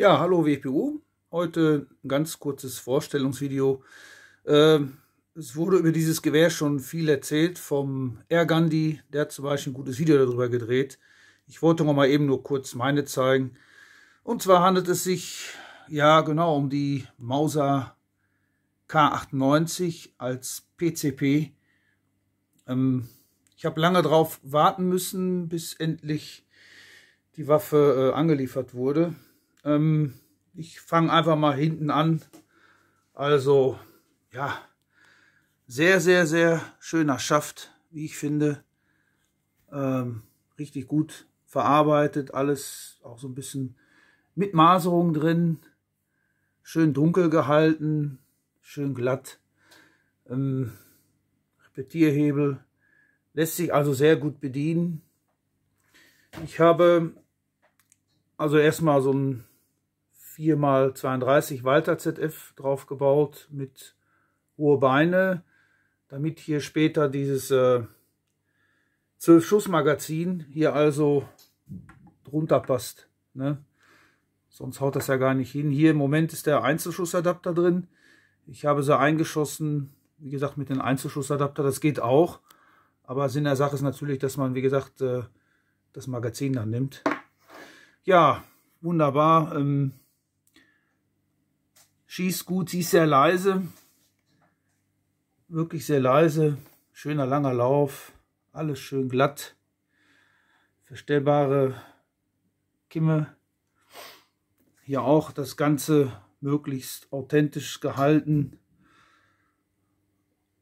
Ja, hallo WPU. Heute ein ganz kurzes Vorstellungsvideo. Ähm, es wurde über dieses Gewehr schon viel erzählt vom Air Gandhi. Der hat zum Beispiel ein gutes Video darüber gedreht. Ich wollte mal eben nur kurz meine zeigen. Und zwar handelt es sich, ja genau, um die Mauser K98 als PCP. Ähm, ich habe lange darauf warten müssen, bis endlich die Waffe äh, angeliefert wurde. Ähm, ich fange einfach mal hinten an. Also, ja, sehr, sehr, sehr schöner Schaft, wie ich finde. Ähm, richtig gut verarbeitet, alles auch so ein bisschen mit Maserung drin. Schön dunkel gehalten, schön glatt. Ähm, Repetierhebel lässt sich also sehr gut bedienen. Ich habe also erstmal so ein 4x32 Walter ZF drauf gebaut mit hohe Beine, damit hier später dieses äh, 12-Schuss-Magazin hier also drunter passt. Ne? Sonst haut das ja gar nicht hin. Hier im Moment ist der Einzelschussadapter drin. Ich habe sie eingeschossen, wie gesagt, mit dem Einzelschussadapter. Das geht auch. Aber Sinn der Sache ist natürlich, dass man, wie gesagt, äh, das Magazin dann nimmt. Ja, wunderbar. Ähm, Schießt gut, sie ist sehr leise. Wirklich sehr leise. Schöner langer Lauf. Alles schön glatt. Verstellbare Kimme. Hier auch das Ganze möglichst authentisch gehalten.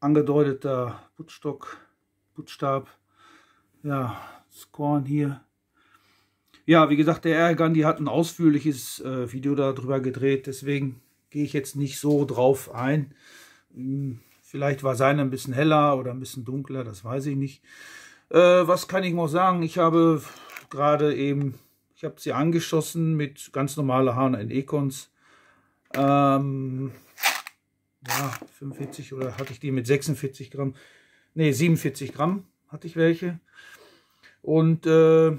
Angedeuteter Putzstock, Putzstab. Ja, das Korn hier. Ja, wie gesagt, der Ergan, die hat ein ausführliches äh, Video darüber gedreht, deswegen gehe ich jetzt nicht so drauf ein. Hm, vielleicht war seine ein bisschen heller oder ein bisschen dunkler, das weiß ich nicht. Äh, was kann ich noch sagen? Ich habe gerade eben, ich habe sie angeschossen mit ganz normaler HNN Econs. Ähm, ja, 45 oder hatte ich die mit 46 Gramm? Ne, 47 Gramm hatte ich welche. Und äh,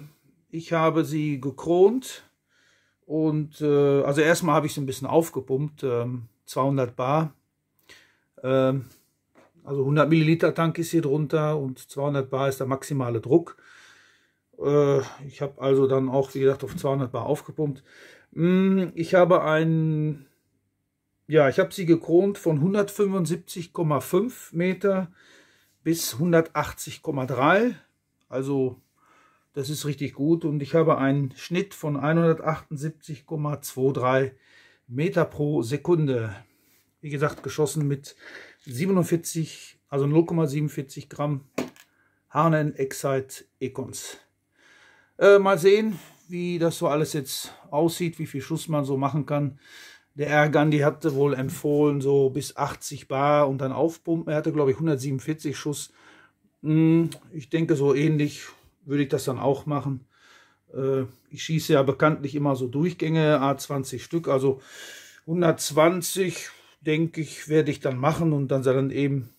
ich habe sie gekront und äh, also erstmal habe ich es ein bisschen aufgepumpt, ähm, 200 Bar. Ähm, also 100 Milliliter Tank ist hier drunter und 200 Bar ist der maximale Druck. Äh, ich habe also dann auch, wie gesagt, auf 200 Bar aufgepumpt. Hm, ich habe ein, ja, ich habe sie gekront von 175,5 Meter bis 180,3. Also das ist richtig gut und ich habe einen Schnitt von 178,23 Meter pro Sekunde. Wie gesagt, geschossen mit 47, also 0,47 Gramm Harnen Excite Econs. Äh, mal sehen, wie das so alles jetzt aussieht, wie viel Schuss man so machen kann. Der R. Gandhi hatte wohl empfohlen, so bis 80 Bar und dann aufpumpen. Er hatte, glaube ich, 147 Schuss. Hm, ich denke, so ähnlich würde ich das dann auch machen. Äh, ich schieße ja bekanntlich immer so Durchgänge, A20 Stück, also 120, denke ich, werde ich dann machen und dann dann eben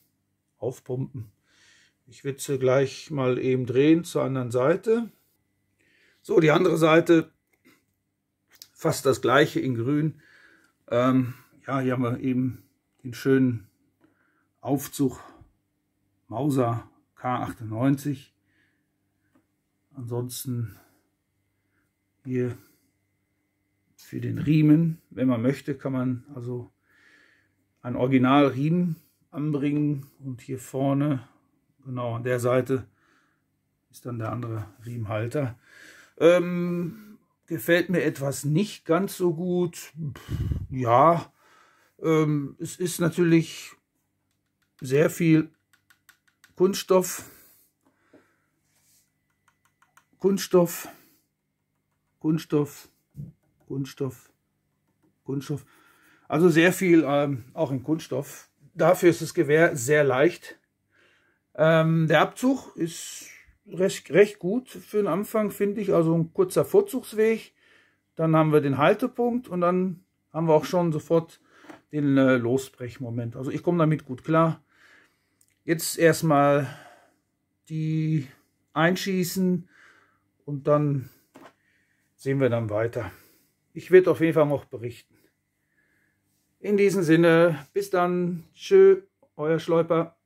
aufpumpen. Ich witze gleich mal eben drehen zur anderen Seite. So, die andere Seite, fast das gleiche in grün. Ähm, ja, hier haben wir eben den schönen Aufzug Mauser K98. Ansonsten hier für den Riemen, wenn man möchte, kann man also ein Originalriemen anbringen und hier vorne, genau an der Seite, ist dann der andere Riemenhalter. Ähm, gefällt mir etwas nicht ganz so gut. Ja, ähm, es ist natürlich sehr viel Kunststoff Kunststoff, Kunststoff, Kunststoff, Kunststoff. Also sehr viel ähm, auch in Kunststoff. Dafür ist das Gewehr sehr leicht. Ähm, der Abzug ist recht, recht gut für den Anfang, finde ich. Also ein kurzer Vorzugsweg. Dann haben wir den Haltepunkt und dann haben wir auch schon sofort den äh, Losbrechmoment. Also ich komme damit gut klar. Jetzt erstmal die einschießen, und dann sehen wir dann weiter. Ich werde auf jeden Fall noch berichten. In diesem Sinne, bis dann. Tschö, euer Schleuper.